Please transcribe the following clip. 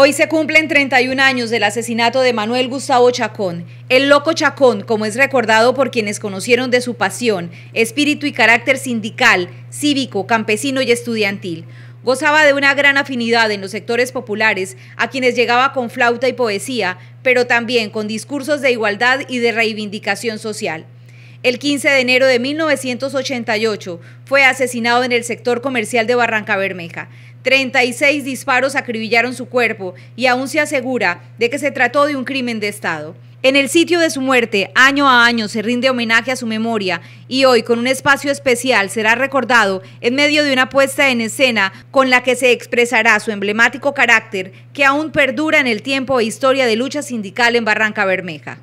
Hoy se cumplen 31 años del asesinato de Manuel Gustavo Chacón. El loco Chacón, como es recordado por quienes conocieron de su pasión, espíritu y carácter sindical, cívico, campesino y estudiantil, gozaba de una gran afinidad en los sectores populares, a quienes llegaba con flauta y poesía, pero también con discursos de igualdad y de reivindicación social. El 15 de enero de 1988 fue asesinado en el sector comercial de Barranca Bermeja. 36 disparos acribillaron su cuerpo y aún se asegura de que se trató de un crimen de Estado. En el sitio de su muerte, año a año, se rinde homenaje a su memoria y hoy, con un espacio especial, será recordado en medio de una puesta en escena con la que se expresará su emblemático carácter que aún perdura en el tiempo e historia de lucha sindical en Barranca Bermeja.